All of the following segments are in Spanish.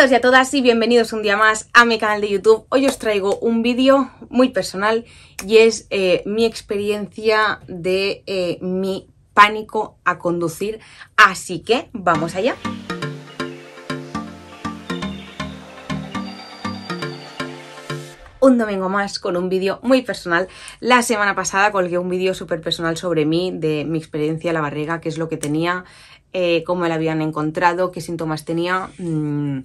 todos y a todas y bienvenidos un día más a mi canal de YouTube. Hoy os traigo un vídeo muy personal y es eh, mi experiencia de eh, mi pánico a conducir. Así que vamos allá. un domingo más con un vídeo muy personal. La semana pasada colgué un vídeo súper personal sobre mí, de mi experiencia la barriga, qué es lo que tenía, eh, cómo la habían encontrado, qué síntomas tenía. Mm,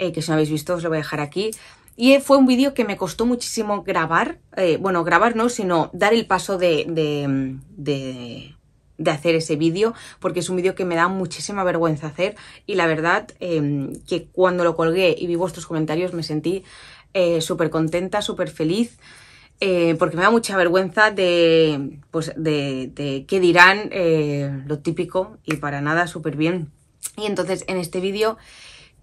eh, que si no habéis visto os lo voy a dejar aquí. Y eh, fue un vídeo que me costó muchísimo grabar, eh, bueno, grabar no, sino dar el paso de, de, hacer ese vídeo, porque es un vídeo que me da muchísima vergüenza hacer y la verdad em, que cuando lo colgué y vi vuestros comentarios me sentí súper contenta, súper feliz. porque me da mucha vergüenza de, pues, qué dirán, lo típico, y para nada súper bien. Y entonces en este vídeo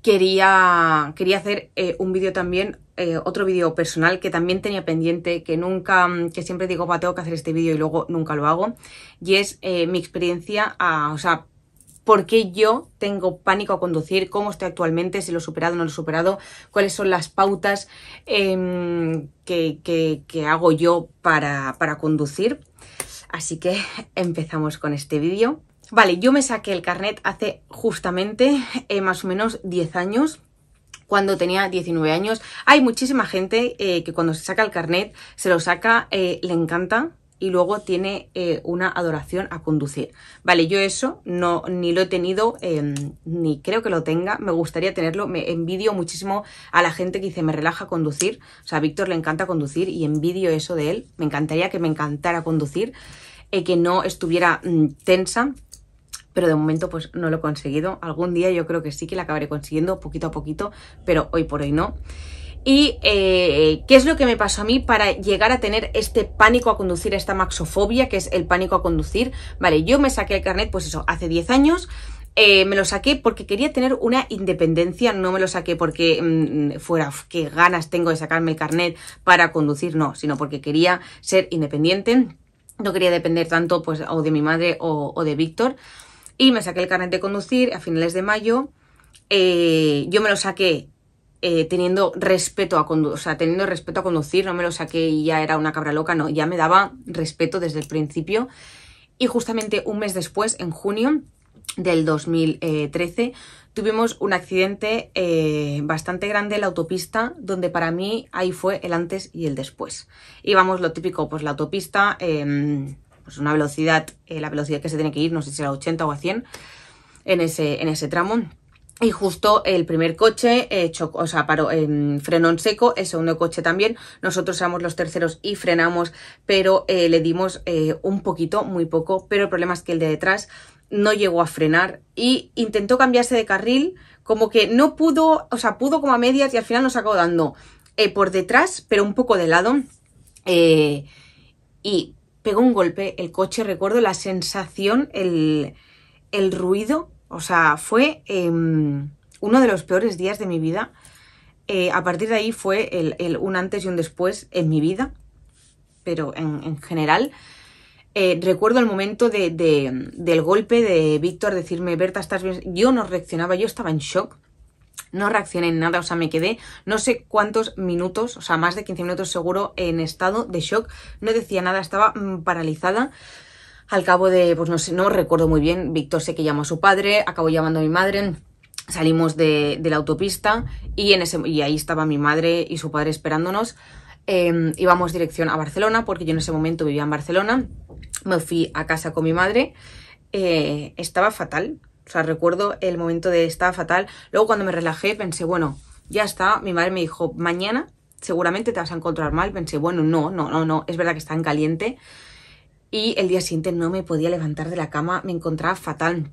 quería, quería hacer eh, un vídeo también, eh, otro vídeo personal que también tenía pendiente, que nunca, mm, que siempre digo, tengo que hacer este vídeo y luego nunca lo hago, y es eh, mi experiencia, o sea, por qué yo tengo pánico a conducir, cómo estoy actualmente, si lo he superado o no lo he superado, cuáles son las pautas em, que, que, que, hago yo para, para conducir. Así que empezamos con este vídeo. Vale, yo me saqué el carnet hace justamente eh, más o menos 10 años, cuando tenía 19 años. Hay muchísima gente eh, que cuando se saca el carnet, se lo saca, eh, le encanta y luego tiene una adoración a conducir. Vale, yo eso no ni lo he tenido, em, ni creo que lo tenga. Me gustaría tenerlo. Me envidio muchísimo a la gente que dice me relaja conducir. O sea, a Víctor le encanta conducir y envidio eso de él. Me encantaría que me encantara conducir, que no estuviera mm, tensa pero de momento pues no lo he conseguido. Algún día yo creo que sí que la acabaré consiguiendo poquito a poquito, pero hoy por hoy no. ¿Y eh, qué es lo que me pasó a mí para llegar a tener este pánico a conducir, esta maxofobia, que es el pánico a conducir? Vale, yo me saqué el carnet, pues eso, hace 10 años. Eh, me lo saqué porque quería tener una independencia, no me lo saqué porque mm, fuera qué ganas tengo de sacarme el carnet para conducir, no, sino porque quería ser independiente, no quería depender tanto pues o de mi madre o, o de Víctor. Y me saqué el carnet de conducir a finales de mayo. Eh, yo me lo saqué eh, teniendo respeto a conducir, o sea, teniendo respeto a conducir, no me lo saqué y ya era una cabra loca, no, ya me daba respeto desde el principio. Y justamente un mes después, en junio del 2013, eh, tuvimos un accidente bastante grande en la autopista, donde para mí ahí fue el antes y el después. Íbamos lo típico, pues la autopista, em, pues una velocidad, eh, la velocidad que se tiene que ir, no sé si era 80 o a 100 en ese, en ese tramo. Y justo el primer coche eh, o sea, paró, em, en frenón seco, el segundo coche también. Nosotros éramos los terceros y frenamos, pero eh, le dimos un poquito, muy poco. Pero el problema es que el de detrás no llegó a frenar y intentó cambiarse de carril, como que no pudo, o sea, pudo como a medias y al final nos acabó dando por detrás, pero un poco de lado. y pegó un golpe el coche, recuerdo la sensación, el, el ruido, o sea, fue em, uno de los peores días de mi vida. Eh, a partir de ahí fue un antes y un después en mi vida, pero en, en general. Eh, recuerdo el momento de, de, del golpe de Víctor decirme, Berta, estás bien. Yo no reaccionaba, yo estaba en shock no reaccioné en nada, o sea, me quedé no sé cuántos minutos, o sea, más de 15 minutos seguro en estado de shock, no decía nada, estaba mm, paralizada. Al cabo de, pues no sé, no recuerdo muy bien, Víctor sé que llamó a su padre, acabó llamando a mi madre, salimos de, la autopista y, en ese, y ahí estaba mi madre y su padre esperándonos. Em, íbamos dirección a Barcelona, porque yo en ese momento vivía en Barcelona, me fui a casa con mi madre, eh, estaba fatal, o sea, recuerdo el momento de estar fatal. Luego cuando me relajé pensé, bueno, ya está. Mi madre me dijo, mañana seguramente te vas a encontrar mal. Pensé, bueno, no, no, no, no. Es verdad que está en caliente. Y el día siguiente no me podía levantar de la cama. Me encontraba fatal.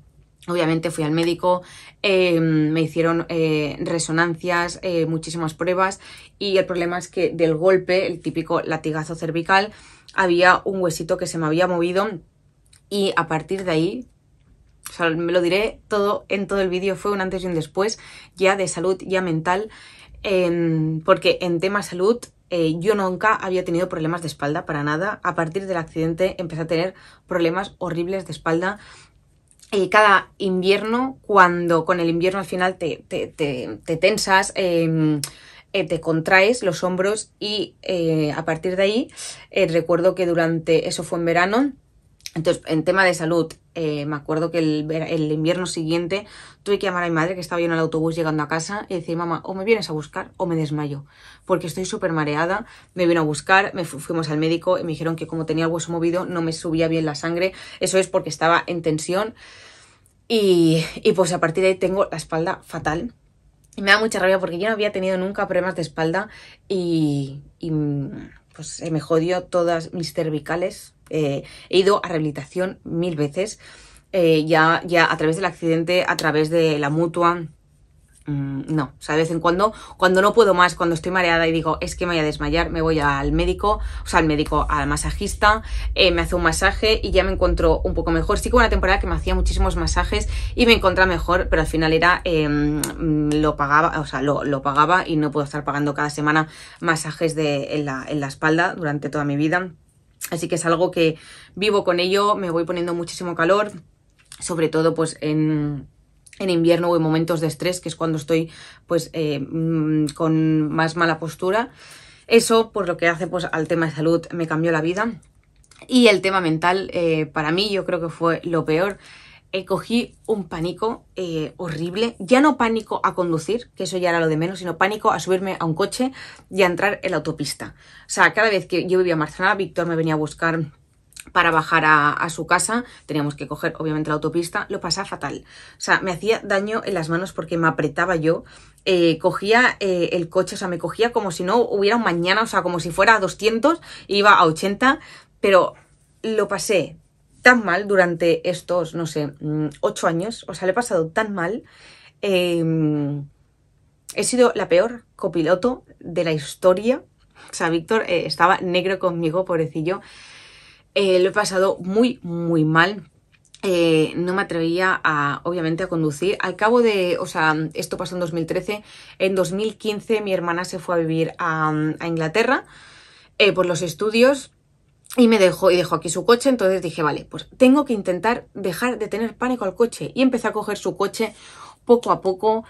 Obviamente fui al médico, eh, me hicieron eh, resonancias, eh, muchísimas pruebas y el problema es que del golpe, el típico latigazo cervical, había un huesito que se me había movido y a partir de ahí o sea, me lo diré todo en todo el vídeo, fue un antes y un después, ya de salud, ya mental, porque en tema salud eh, yo nunca había tenido problemas de espalda, para nada. A partir del accidente empecé a tener problemas horribles de espalda. Y cada invierno, cuando con el invierno al final te, tensas, em, eh, te contraes los hombros y eh, a partir de ahí, recuerdo que durante eso fue en verano, entonces, en tema de salud, eh, me acuerdo que el, invierno siguiente tuve que llamar a mi madre que estaba yo en el autobús llegando a casa y decir, mamá, o me vienes a buscar o me desmayo, porque estoy súper mareada, me vino a buscar, me fuimos al médico y me dijeron que como tenía el hueso movido no me subía bien la sangre, eso es porque estaba en tensión y, pues a partir de ahí tengo la espalda fatal. Y me da mucha rabia porque yo no había tenido nunca problemas de espalda y, y pues se me jodió todas mis cervicales, eh, he ido a rehabilitación mil veces, eh, ya, ya a través del accidente, a través de la mutua. Mm, no, o sea, de vez en cuando, cuando no puedo más, cuando estoy mareada y digo, es que me voy a desmayar, me voy al médico, o sea, al médico, al masajista, eh, me hace un masaje y ya me encuentro un poco mejor. Sí que una temporada que me hacía muchísimos masajes y me encontraba mejor, pero al final era, em, mm, lo pagaba, o sea, lo, pagaba y no puedo estar pagando cada semana masajes de, en la espalda durante toda mi vida. Así que es algo que vivo con ello, me voy poniendo muchísimo calor, sobre todo pues en, en invierno o en momentos de estrés, que es cuando estoy pues eh, mm, con más mala postura. Eso, por pues, lo que hace pues al tema de salud, me cambió la vida. Y el tema mental, eh, para mí, yo creo que fue lo peor. Eh, cogí un pánico eh, horrible, ya no pánico a conducir, que eso ya era lo de menos, sino pánico a subirme a un coche y a entrar en la autopista. O sea, cada vez que yo vivía en Marzana, Víctor me venía a buscar para bajar a, su casa, teníamos que coger obviamente la autopista, lo pasaba fatal. O sea, me hacía daño en las manos porque me apretaba yo, eh, cogía el coche, o sea, me cogía como si no hubiera un mañana, o sea, como si fuera a 200, iba a 80, pero lo pasé tan mal durante estos, no sé, mm, ocho años, o sea, le he pasado tan mal. Em, he sido la peor copiloto de la historia. O sea, Víctor eh, estaba negro conmigo, pobrecillo. Eh, lo he pasado muy, muy mal. Eh, no me atrevía a, obviamente, a conducir. Al cabo de, o sea, esto pasó en 2013, en 2015 mi hermana se fue a vivir a, Inglaterra por los estudios y me dejó, y dejó aquí su coche, entonces dije, vale, pues tengo que intentar dejar de tener pánico al coche. Y empecé a coger su coche poco a poco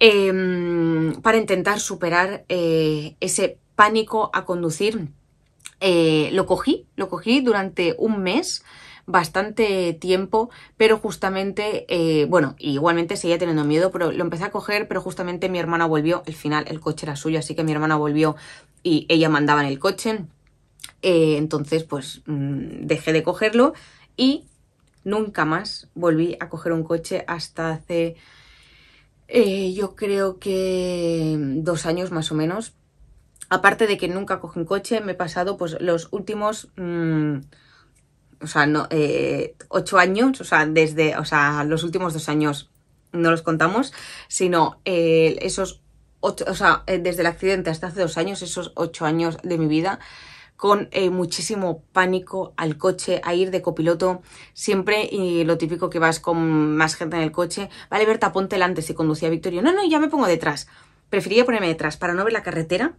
em, para intentar superar eh, ese pánico a conducir. Eh, lo cogí, lo cogí durante un mes, bastante tiempo, pero justamente, eh, bueno, igualmente seguía teniendo miedo, pero lo empecé a coger, pero justamente mi hermana volvió, al final el coche era suyo, así que mi hermana volvió y ella mandaba en el coche. Eh, entonces, pues mm, dejé de cogerlo y nunca más volví a coger un coche hasta hace, eh, yo creo que dos años más o menos. Aparte de que nunca coge un coche, me he pasado pues los últimos... Mm, o sea, no, eh, ocho años, o sea, desde, o sea, los últimos dos años no los contamos, sino esos o sea, desde el accidente hasta hace dos años, esos ocho años de mi vida, con eh, muchísimo pánico al coche, a ir de copiloto siempre y lo típico que vas con más gente en el coche. Vale, Berta, ponte delante si conducía Victorio. No, no, ya me pongo detrás. Prefería ponerme detrás para no ver la carretera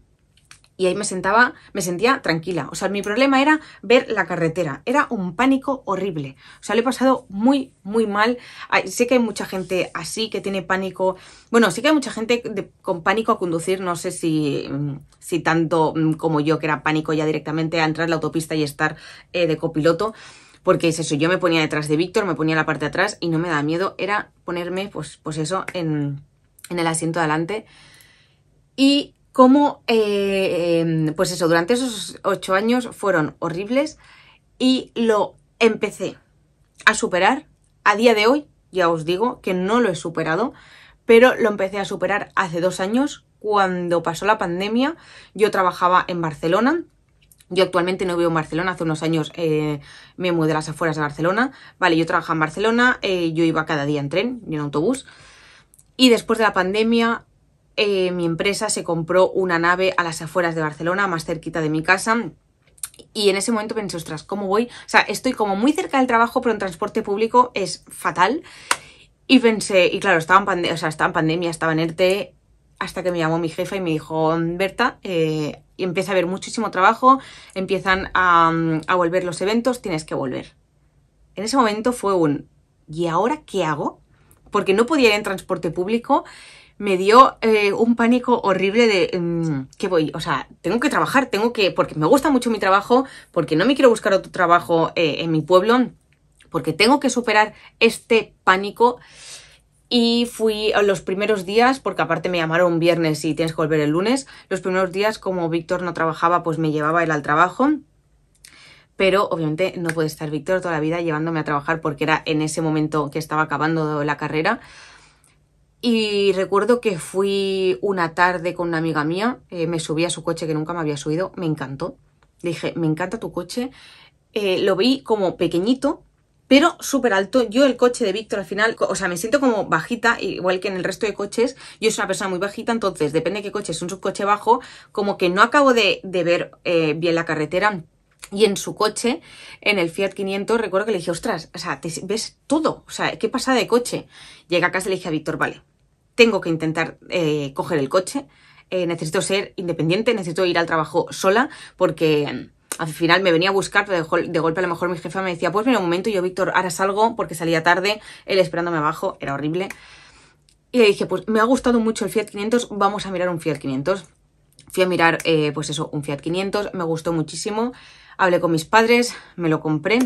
y ahí me sentaba, me sentía tranquila. O sea, mi problema era ver la carretera, era un pánico horrible. O sea, lo he pasado muy, muy mal. sé que hay mucha gente así que tiene pánico. Bueno, sí que hay mucha gente con pánico a conducir, no sé si, si tanto mm, como yo, que era pánico ya directamente a entrar en la autopista y estar eh, de copiloto porque es eso, yo me ponía detrás de Víctor, me ponía la parte de atrás y no me daba miedo, era ponerme, pues, pues eso, en, en el asiento de adelante. Y cómo, eh, em, pues eso, durante esos ocho años fueron horribles y lo empecé a superar. A día de hoy, ya os digo que no lo he superado, pero lo empecé a superar hace dos años cuando pasó la pandemia. Yo trabajaba en Barcelona, yo actualmente no vivo en Barcelona, hace unos años eh, me mudé a las afueras de Barcelona. Vale, yo trabajaba en Barcelona, eh, yo iba cada día en tren y en autobús. Y después de la pandemia eh, mi empresa se compró una nave a las afueras de Barcelona, más cerquita de mi casa. Y en ese momento pensé, ostras, ¿cómo voy? O sea, estoy como muy cerca del trabajo, pero en transporte público es fatal. Y pensé, y claro, estaba en, en pandemia, estaba en ERTE, hasta que me llamó mi jefa y me dijo, Berta, eh, empieza a haber muchísimo trabajo, empiezan a, a volver los eventos, tienes que volver. En ese momento fue un, ¿y ahora qué hago? Porque no podía ir en transporte público, me dio eh, un pánico horrible de em, qué que voy, o sea, tengo que trabajar, tengo que, porque me gusta mucho mi trabajo, porque no me quiero buscar otro trabajo eh, en mi pueblo, porque tengo que superar este pánico. Y fui los primeros días, porque aparte me llamaron viernes y tienes que volver el lunes, los primeros días como Víctor no trabajaba, pues me llevaba él al trabajo. Pero obviamente no puede estar Víctor toda la vida llevándome a trabajar porque era en ese momento que estaba acabando la carrera. Y recuerdo que fui una tarde con una amiga mía, eh, me subí a su coche que nunca me había subido, me encantó. Le dije, me encanta tu coche. Eh, lo vi como pequeñito, pero súper alto. Yo el coche de Víctor al final, o sea, me siento como bajita, igual que en el resto de coches. Yo soy una persona muy bajita, entonces depende de qué coche es un subcoche bajo, como que no acabo de, ver eh, bien la carretera. Y en su coche, en el Fiat 500, recuerdo que le dije, ostras, o sea, ves todo, o sea, qué pasa de coche. Llega a casa y le dije a Víctor, vale, tengo que intentar eh, coger el coche, eh, necesito ser independiente, necesito ir al trabajo sola, porque mm, al final me venía a buscar, pero de, golpe a lo mejor mi jefa me decía, pues mira, un momento, yo Víctor, ahora salgo porque salía tarde, él esperándome abajo, era horrible. Y le dije, pues me ha gustado mucho el Fiat 500, vamos a mirar un Fiat 500. Fui a mirar, eh, pues eso, un Fiat 500, me gustó muchísimo. Hablé con mis padres, me lo compré.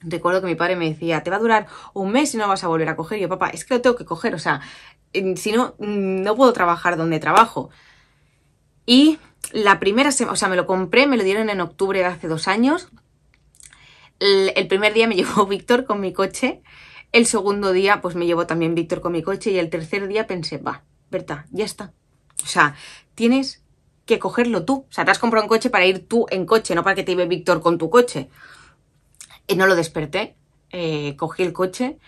Recuerdo que mi padre me decía, te va a durar un mes y no vas a volver a coger. Y yo, papá, es que lo tengo que coger, o sea, mm, si no, mm, no puedo trabajar donde trabajo. Y la primera semana, o sea, me lo compré, me lo dieron en octubre de hace dos años. El, primer día me llevó Víctor con mi coche. El segundo día, pues me llevó también Víctor con mi coche. Y el tercer día pensé, va, Berta, ya está. O sea, tienes que cogerlo tú. O sea, te has comprado un coche para ir tú en coche, no para que te lleve Víctor con tu coche. Y eh, no lo desperté, eh, cogí el coche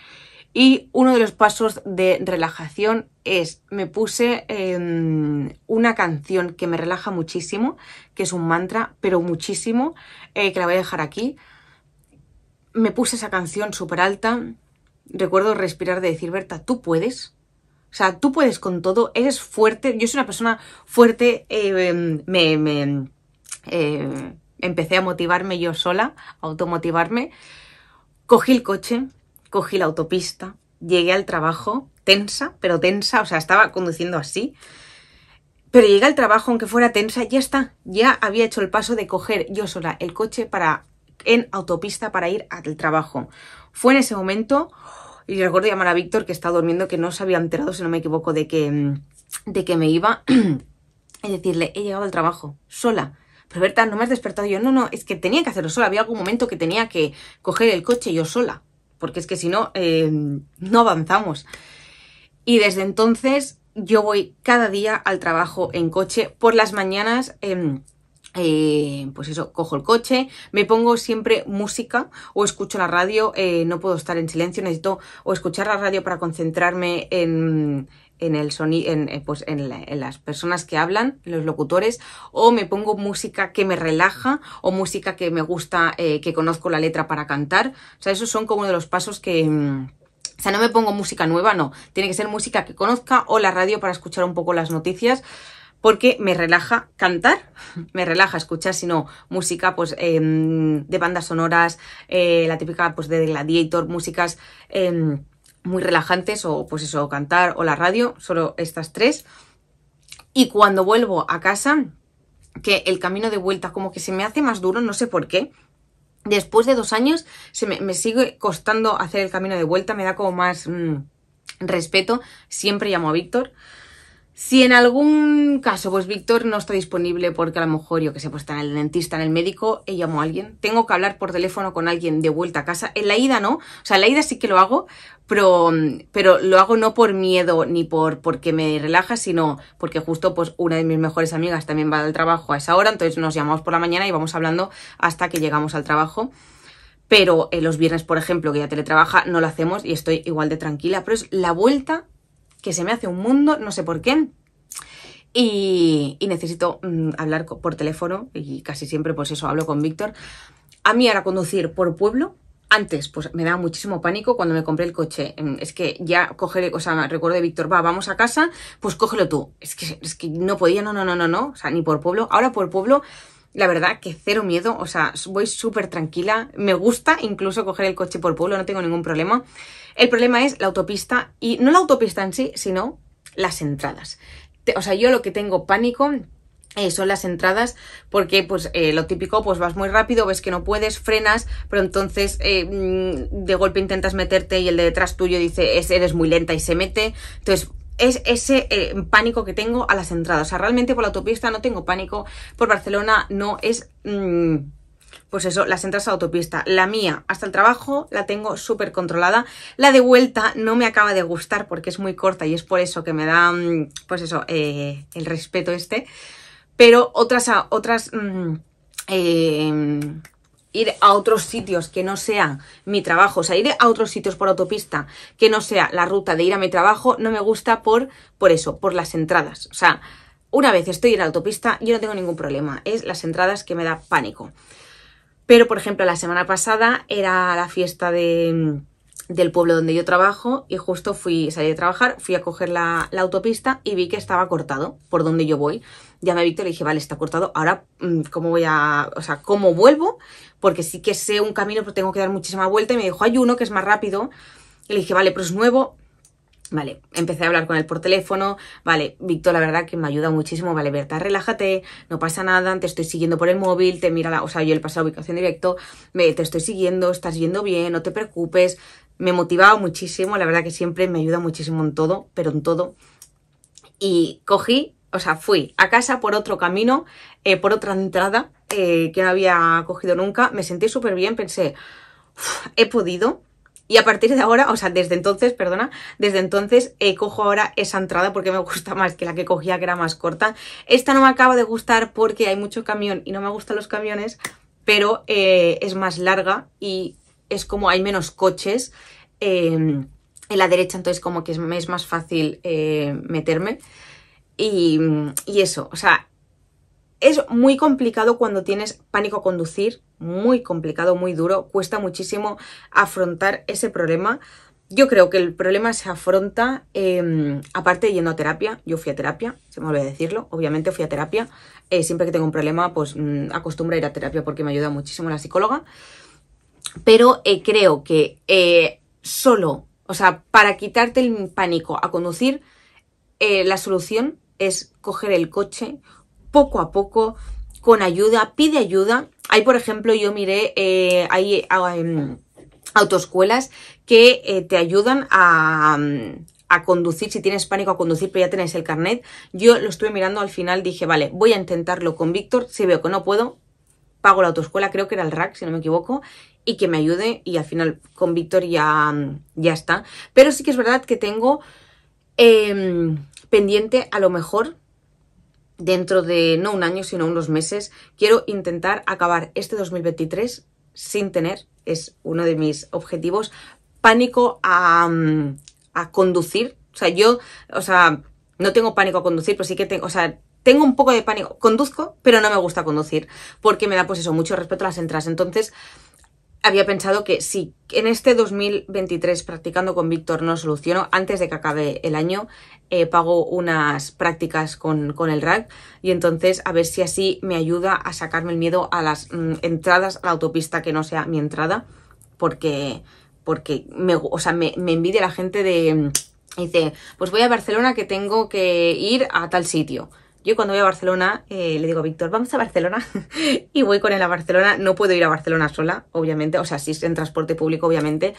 y uno de los pasos de relajación es, me puse em, una canción que me relaja muchísimo, que es un mantra, pero muchísimo, eh, que la voy a dejar aquí. Me puse esa canción súper alta. Recuerdo respirar de decir, Berta, tú puedes, o sea, tú puedes con todo, eres fuerte. Yo soy una persona fuerte, eh, em, me, em, eh, empecé a motivarme yo sola, a automotivarme. Cogí el coche, cogí la autopista, llegué al trabajo, tensa, pero tensa, o sea, estaba conduciendo así. Pero llegué al trabajo, aunque fuera tensa, ya está, ya había hecho el paso de coger yo sola el coche para en autopista para ir al trabajo. Fue en ese momento y recuerdo llamar a Víctor que estaba durmiendo, que no se había enterado, si no me equivoco, de que, mm, de que me iba y decirle, he llegado al trabajo sola. Pero Berta, no me has despertado yo. No, no, es que tenía que hacerlo sola. Había algún momento que tenía que coger el coche yo sola. Porque es que si no, em, no avanzamos. Y desde entonces yo voy cada día al trabajo en coche. Por las mañanas em, eh, pues eso, cojo el coche, me pongo siempre música o escucho la radio, eh, no puedo estar en silencio, necesito o escuchar la radio para concentrarme en, en el en, eh, pues en, las personas que hablan, los locutores, o me pongo música que me relaja o música que me gusta, que conozco la letra para cantar. O sea, esos son como uno de los pasos que... Mm, o sea, no me pongo música nueva, no. Tiene que ser música que conozca o la radio para escuchar un poco las noticias porque me relaja cantar, me relaja escuchar, sino música pues, em, de bandas sonoras, eh, la típica pues, de Gladiator, músicas em, muy relajantes o pues eso, cantar o la radio, solo estas tres. Y cuando vuelvo a casa, que el camino de vuelta como que se me hace más duro, no sé por qué, después de dos años se me, sigue costando hacer el camino de vuelta, me da como más mm, respeto, siempre llamo a Víctor. Si en algún caso, pues Víctor no está disponible porque a lo mejor, yo que sé, pues está en el dentista, en el médico, he llamo a alguien, tengo que hablar por teléfono con alguien de vuelta a casa. En la ida no, o sea, en la ida sí que lo hago, pero, pero lo hago no por miedo ni por porque me relaja, sino porque justo pues una de mis mejores amigas también va al trabajo a esa hora, entonces nos llamamos por la mañana y vamos hablando hasta que llegamos al trabajo pero eh, los viernes, por ejemplo, que ya teletrabaja, no lo hacemos y estoy igual de tranquila. Pero es la vuelta que se me hace un mundo, no sé por qué. Y, necesito mm, hablar por teléfono y casi siempre pues eso hablo con Víctor. A mí ahora conducir por pueblo, antes, pues me daba muchísimo pánico cuando me compré el coche. Mm, es que ya cogeré, o sea, recuerdo de Víctor, va, vamos a casa, pues cógelo tú. Es que, es que no podía, no, no, no, no, no. O sea, ni por pueblo. Ahora por pueblo, la verdad que cero miedo. O sea, voy súper tranquila. Me gusta incluso coger el coche por pueblo, no tengo ningún problema. El problema es la autopista y no la autopista en sí, sino las entradas. O sea, yo lo que tengo pánico eh, son las entradas porque pues eh, lo típico pues vas muy rápido ves que no puedes frenas pero entonces eh, mm, de golpe intentas meterte y el de detrás tuyo dice eres muy lenta y se mete entonces es ese pánico que tengo a las entradas o sea realmente por la autopista no tengo pánico por Barcelona no es mm, pues eso, las entradas a autopista. La mía, hasta el trabajo, la tengo súper controlada. La de vuelta no me acaba de gustar porque es muy corta y es por eso que me da, mm, pues eso, eh, el respeto este. Pero otras, otras, mm, eh, ir a otros sitios que no sea mi trabajo, o sea, ir a otros sitios por autopista que no sea la ruta de ir a mi trabajo, no me gusta por, por eso, por las entradas. O sea, una vez estoy en autopista, yo no tengo ningún problema, es las entradas que me da pánico. Pero, por ejemplo, la semana pasada era la fiesta de, mm, del pueblo donde yo trabajo y justo fui, salí de trabajar, fui a coger la, autopista y vi que estaba cortado por donde yo voy. Llamé a Víctor y le dije, vale, está cortado, ahora mm, cómo voy a, o sea, cómo vuelvo, porque sí que sé un camino, pero tengo que dar muchísima vuelta y me dijo, hay uno que es más rápido. Y le dije, vale, pero es nuevo, Vale, empecé a hablar con él por teléfono. Vale, Víctor, la verdad que me ayuda muchísimo. Vale, Berta, relájate, no pasa nada, te estoy siguiendo por el móvil, te mira O sea, yo le pasado la ubicación directo, me, te estoy siguiendo, estás yendo bien, no te preocupes. Me motivaba muchísimo, la verdad que siempre me ayuda muchísimo en todo, pero en todo. Y cogí, o sea, fui a casa por otro camino, eh, por otra entrada eh, que no había cogido nunca. Me sentí súper bien, pensé, he podido, y a partir de ahora, o sea, desde entonces, perdona, desde entonces eh, cojo ahora esa entrada porque me gusta más que la que cogía, que era más corta. Esta no me acaba de gustar porque hay mucho camión y no me gustan los camiones, pero eh, es más larga y es como hay menos coches em, en la derecha, entonces como que es, es más fácil eh, meterme. Y, y, eso, o sea, es muy complicado cuando tienes pánico a conducir, muy complicado, muy duro, cuesta muchísimo afrontar ese problema. Yo creo que el problema se afronta, em, aparte de yendo a terapia, yo fui a terapia, se me olvidó decirlo, obviamente fui a terapia, eh, siempre que tengo un problema pues mm, acostumbro a ir a terapia porque me ayuda muchísimo la psicóloga, pero eh, creo que eh, solo, o sea, para quitarte el pánico a conducir, la solución es coger el coche, poco a poco, con ayuda, pide ayuda. Hay, por ejemplo, yo miré, eh, hay ah, em, autoescuelas que eh, te ayudan mm, a, conducir, si tienes pánico a conducir, pero ya tenéis el carnet. Yo lo estuve mirando al final, dije, vale, voy a intentarlo con Víctor, si veo que no puedo, pago la autoescuela, creo que era el RAC, si no me equivoco, y que me ayude, y al final con Víctor ya, mm, ya está. Pero sí que es verdad que tengo em, pendiente a lo mejor dentro de no un año, sino unos meses, quiero intentar acabar este 2023 sin tener, es uno de mis objetivos, pánico mm, a, conducir. O sea, yo, o sea, no tengo pánico a conducir, pero sí que tengo, o sea, tengo un poco de pánico. Conduzco, pero no me gusta conducir, porque me da pues eso, mucho respeto a las entradas. Entonces, había pensado que si en este 2023 practicando con Víctor no soluciono, antes de que acabe el año, eh, pago unas prácticas con, con, el RAC y entonces a ver si así me ayuda a sacarme el miedo a las mm, entradas a la autopista que no sea mi entrada, porque, porque me, o sea, me, me envidia la gente de... Mm, dice, pues voy a Barcelona que tengo que ir a tal sitio. Yo cuando voy a Barcelona eh, le digo a Víctor, vamos a Barcelona y voy con él a Barcelona. No puedo ir a Barcelona sola, obviamente. O sea, sí en transporte público, obviamente,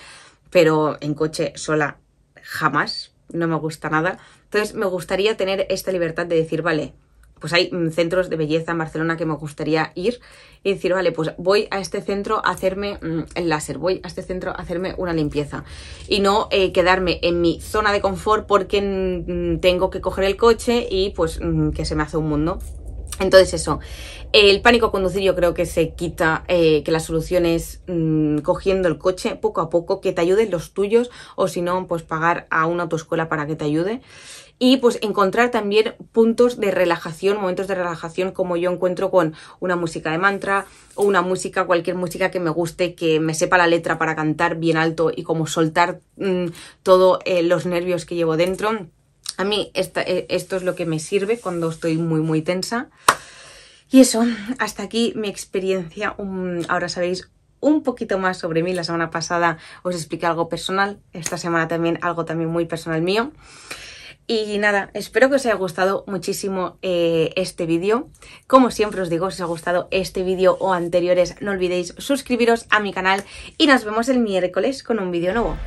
pero en coche sola jamás. No me gusta nada. Entonces me gustaría tener esta libertad de decir, vale, pues hay mm, centros de belleza en Barcelona que me gustaría ir y decir, vale, pues voy a este centro a hacerme mm, el láser, voy a este centro a hacerme una limpieza y no eh, quedarme en mi zona de confort porque mm, tengo que coger el coche y pues que se me hace un mundo. Entonces eso, el pánico a conducir yo creo que se quita, eh, que la solución es cogiendo el coche poco a poco, que te ayuden los tuyos o si no, pues pagar a una autoescuela para que te ayude y pues encontrar también puntos de relajación, momentos de relajación como yo encuentro con una música de mantra o una música, cualquier música que me guste, que me sepa la letra para cantar bien alto y como soltar mm, todos eh, los nervios que llevo dentro. A mí eh, esto es lo que me sirve cuando estoy muy muy tensa. Y eso, hasta aquí mi experiencia. ahora sabéis un poquito más sobre mí. La semana pasada os expliqué algo personal, esta semana también algo también muy personal mío. Y nada, espero que os haya gustado muchísimo eh, este vídeo. Como siempre os digo, si os ha gustado este vídeo o anteriores, no olvidéis suscribiros a mi canal y nos vemos el miércoles con un vídeo nuevo.